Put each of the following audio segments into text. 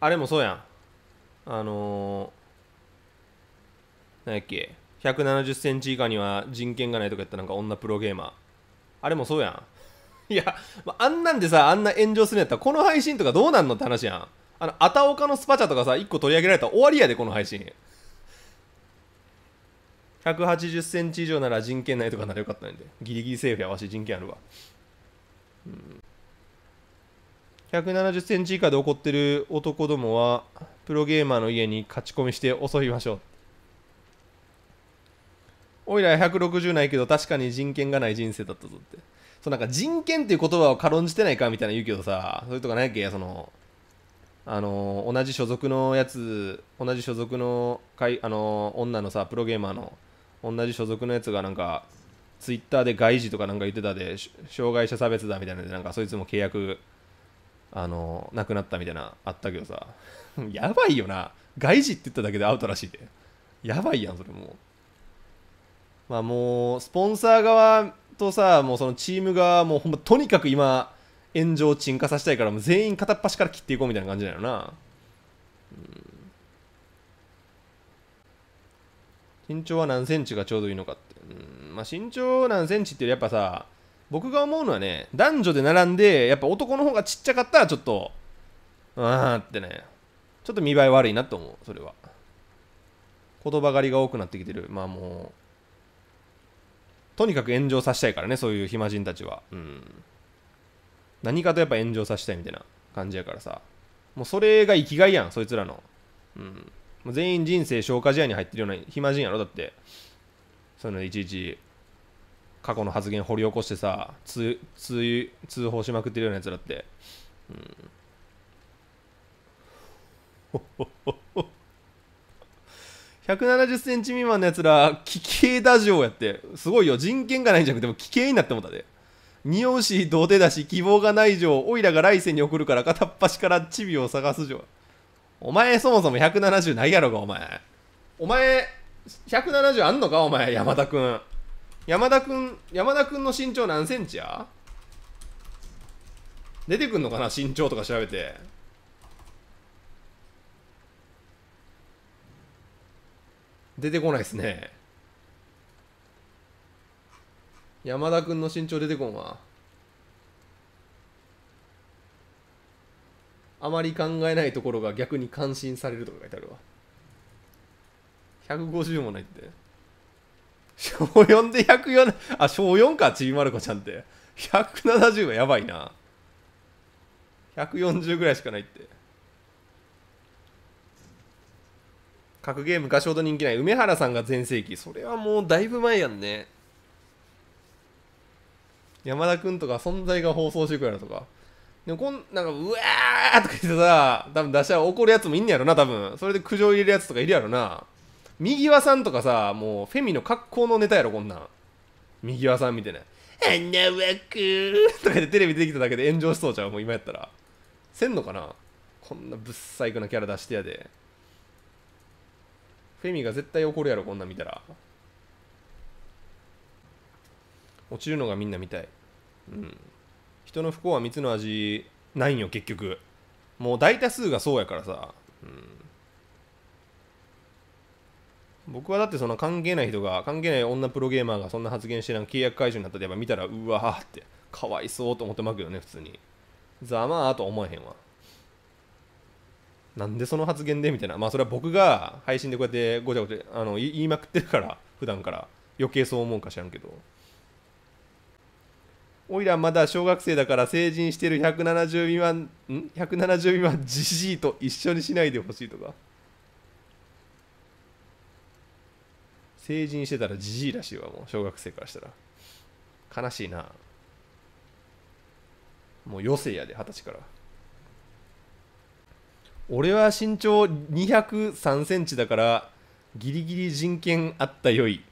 あれもそうやんあのー、何やっけ1 7 0センチ以下には人権がないとかやったなんか女プロゲーマーあれもそうやん いやあんなんでさあんな炎上するんやったらこの配信とかどうなんのって話やんあのあたおかのスパチャとかさ1個取り上げられたら終わりやでこの配信1 8 0センチ以上なら人権ないとかならよかったんでギリギリセーフやわし人権あるわうん170センチ以下で怒ってる男どもは、プロゲーマーの家に勝ち込みして襲いましょう。おいら160ないけど確かに人権がない人生だったぞって。そうなんか人権っていう言葉を軽んじてないかみたいな言うけどさ、そういうとかないっけその、あの同じ所属のやつ、同じ所属のかい、あの女のさ、プロゲーマーの、同じ所属のやつがなんか、ツイッターで外事とかなんか言ってたで、障害者差別だみたいなで、なんかそいつも契約あの亡くなったみたいなあったけどさ やばいよな外事って言っただけでアウトらしいでやばいやんそれもうまあもうスポンサー側とさもうそのチーム側もうほんまとにかく今炎上沈下させたいからもう全員片っ端から切っていこうみたいな感じだよな、うん、身長は何センチがちょうどいいのかって、うん、まあ身長何センチってやっぱさ僕が思うのはね男女で並んでやっぱ男の方がちっちゃかったらちょっとうーってねちょっと見栄え悪いなと思うそれは言葉狩りが多くなってきてるまあもうとにかく炎上させたいからねそういう暇人たちはうん何かとやっぱ炎上させたいみたいな感じやからさもうそれが生きがいやんそいつらのうんもう全員人生消化試合に入ってるような暇人やろだってそういうのいちいち過去の発言掘り起こしてさ通通通報しまくってるようなやつらって、うん、170センチ未満のやつら奇形ょうやってすごいよ人権がないんじゃなくても奇形になってもたで匂うし土手だし希望がないう、おいらが来世に送るから片っ端からチビを探すじう。お前そもそも170ないやろかお前お前170あんのかお前山田君山田くん、山田くんの身長何センチや出てくんのかな身長とか調べて。出てこないですね。山田くんの身長出てこんわ。あまり考えないところが逆に感心されるとか書いてあるわ。150もないって。小4で104、あ、小4か、ちびまる子ちゃんって。170はやばいな。140ぐらいしかないって。格ゲー昔ほど人気ない。梅原さんが全盛期。それはもうだいぶ前やんね。山田くんとか存在が放送してくれるとか。でもこん、なんか、うわーとか言ってさ、多分出しゃ怒るやつもいんねやろな、多分。それで苦情入れるやつとかいるやろな。右輪さんとかさもうフェミの格好のネタやろこんなん右輪さんみたいな「あんなわく」とかでテレビ出てきただけで炎上しそうじゃんもう今やったらせんのかなこんなぶっさいくなキャラ出してやでフェミが絶対怒るやろこんなん見たら落ちるのがみんな見たいうん人の不幸は蜜の味ないんよ結局もう大多数がそうやからさうん僕はだってその関係ない人が関係ない女プロゲーマーがそんな発言してなん契約解除になったらやっぱ見たらうわーってかわいそうと思ってまくけどね普通にざまーと思えへんわなんでその発言でみたいなまあそれは僕が配信でこうやってごちゃごちゃあの言いまくってるから普段から余計そう思うか知らんけどおいらまだ小学生だから成人してる170未満ん170未満じじいと一緒にしないでほしいとか成人してたらじじいらしいわもう小学生からしたら悲しいなもう余生やで二十歳から俺は身長203センチだからギリギリ人権あったよい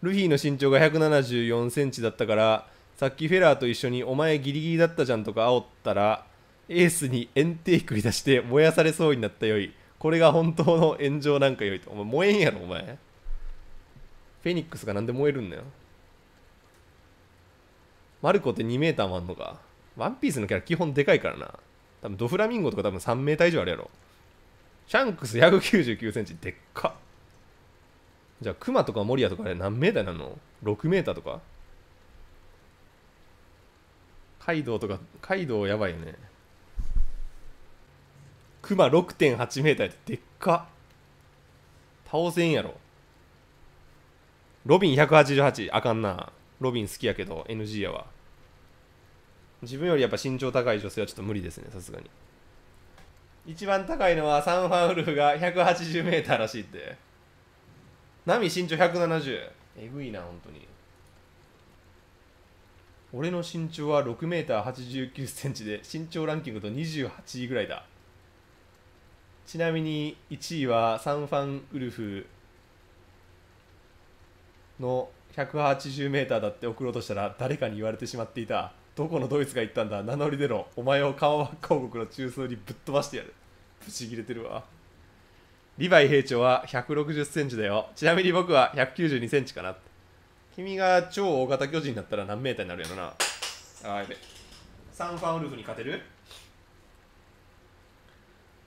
ルフィの身長が174センチだったからさっきフェラーと一緒にお前ギリギリだったじゃんとか煽ったらエースに炎帝繰り出して燃やされそうになったよいこれが本当の炎上なんかよいとお前燃えんやろお前フェニックスがなんで燃えるんだよ。マルコって2メーターもあんのか。ワンピースのキャラ基本でかいからな。多分ドフラミンゴとか多分3メーター以上あるやろ。シャンクス199センチでっか。じゃあクマとかモリアとかで何メーターなの ?6 メーターとかカイドウとか、カイドウやばいよね。クマ6.8メーターでっか。倒せんやろ。ロビン188あかんなロビン好きやけど NG やわ自分よりやっぱ身長高い女性はちょっと無理ですねさすがに一番高いのはサンファンウルフが 180m らしいってナミ身長170えぐいな本当に俺の身長は 6m89cm で身長ランキングと28位ぐらいだちなみに1位はサンファンウルフの 180m だって送ろうとしたら誰かに言われてしまっていたどこのドイツが行ったんだ名乗り出ろお前を緩和広告の中枢にぶっ飛ばしてやるぶち切れてるわリヴァイ兵長は1 6 0ンチだよちなみに僕は1 9 2ンチかな君が超大型巨人だったら何メーターになるやろなあやべサンファンウルフに勝てる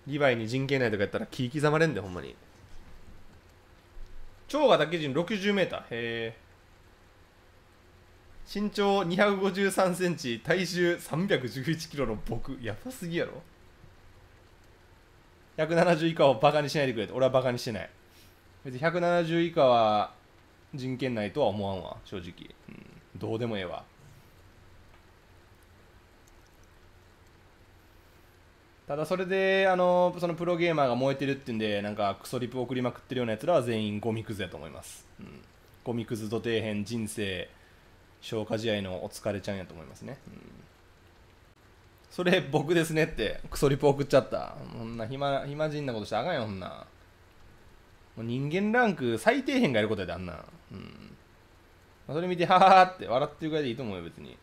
リヴァイに人権内とかやったら切り刻まれんでほんまに長がだけ人 60m へえ身長253センチ体重311キロの僕やばすぎやろ170以下をバカにしないでくれと俺はバカにしてない別に170以下は人権ないとは思わんわ正直、うん、どうでもええわただそれであのそのプロゲーマーが燃えてるっていうんでなんかクソリプ送りまくってるようなやつらは全員ゴミクズやと思います、うん、ゴミクズ土底編人生消化試合のお疲れちゃんやと思いますね、うん、それ僕ですねってクソリプ送っちゃったそんな暇暇人なことしてあかんよほんなもう人間ランク最底辺がやることやであんな、うんまあ、それ見てはははって笑ってるぐらいでいいと思うよ別に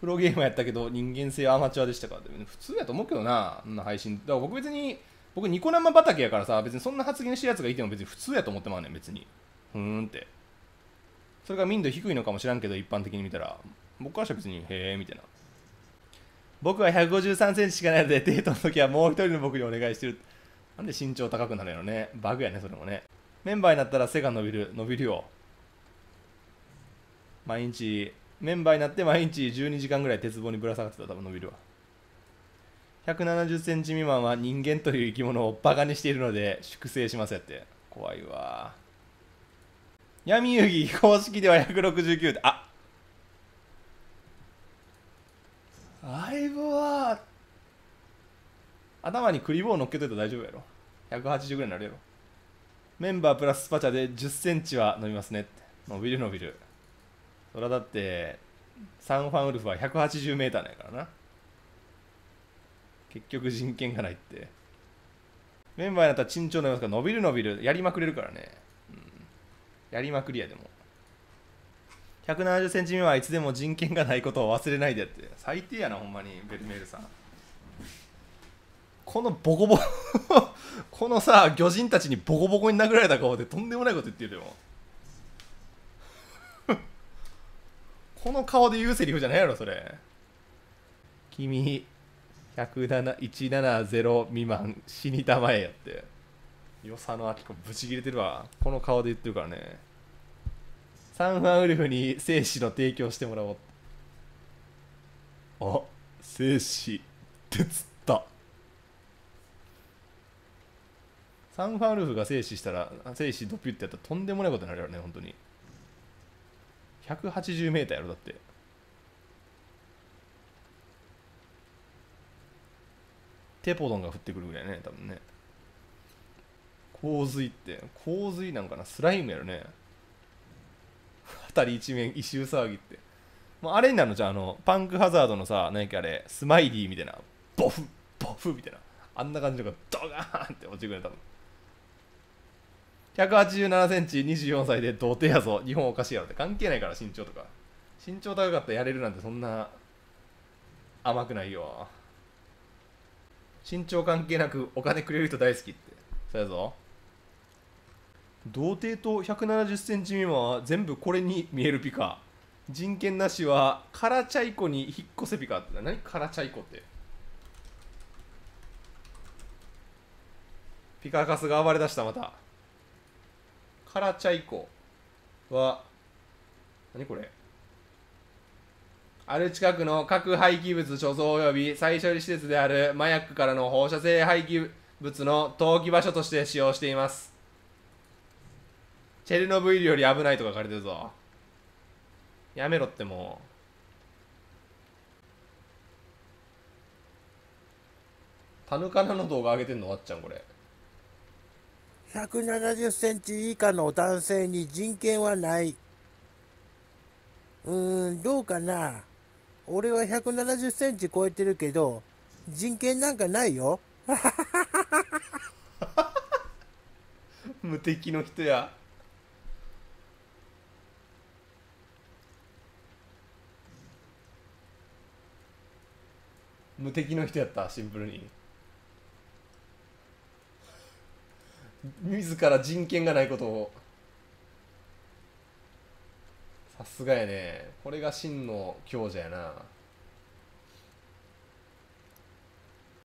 プロゲーマーやったけど人間性アマチュアでしたか普通やと思うけどなあんな配信だから僕別に僕ニコ生畑やからさ別にそんな発言してるやつがいても別に普通やと思ってまうねん別にふーんってそれが民度低いのかもしらんけど一般的に見たら僕からしたら別にへえみたいな僕は1 5 3センチしかないのでデートの時はもう一人の僕にお願いしてるなんで身長高くなるのねバグやねそれもねメンバーになったら背が伸びる伸びるよ毎日メンバーになって毎日12時間ぐらい鉄棒にぶら下がってたら多分伸びるわ170センチ未満は人間という生き物をバカにしているので粛清しますやって怖いわ闇遊戯公式では169であ相棒は頭にクリボー乗っけといたら大丈夫やろ180ぐらいになるやろメンバープラススパチャで1 0センチは伸びますね伸びる伸びるそれはだってサンファンウルフは 180m なんやからな結局人権がないってメンバーになったら慎重になりますから伸びる伸びるやりまくれるからね、うん、やりまくりやでも 170cm 目はいつでも人権がないことを忘れないでって最低やなほんまにベルメールさんこのボコボコ このさ魚人たちにボコボコに殴られた顔でとんでもないこと言ってるよこの顔で言うセリフじゃないやろそれ君170未満死にたまえやってよさのあきこブチ切れてるわこの顔で言ってるからねサンファンウルフに精子の提供してもらおうあ精子ってつったサンファンウルフが精子したら精子ドピュってやったらとんでもないことになるよね本当に180メーターやろだってテポドンが降ってくるぐらいね多分ね洪水って洪水なんかなスライムやろね辺り一面異臭騒ぎってもうあれになるのじゃああのパンクハザードのさ何かあれスマイリーみたいなボフボフみたいなあんな感じのがドガーンって落ちてくれ多分187センチ、24歳で童貞やぞ、日本おかしいやろって関係ないから身長とか。身長高かったらやれるなんてそんな甘くないよ。身長関係なくお金くれる人大好きって。そうやぞ。童貞と170センチ未満は全部これに見えるピカ。人権なしはカラチャイコに引っ越せピカって何カラチャイコってピカカスが暴れだしたまたカラチャ以降は、何これある近くの核廃棄物貯蔵及び再処理施設である麻薬からの放射性廃棄物の投棄場所として使用しています。チェルノブイリより危ないと書かれてるぞ。やめろってもう。タヌカナの動画上げてんのあっちゃんこれ。170センチ以下の男性に人権はない。うーん、どうかな。俺は170センチ超えてるけど、人権なんかないよ。無敵の人や。無敵の人やった、シンプルに。自ら人権がないことをさすがやねこれが真の強者やな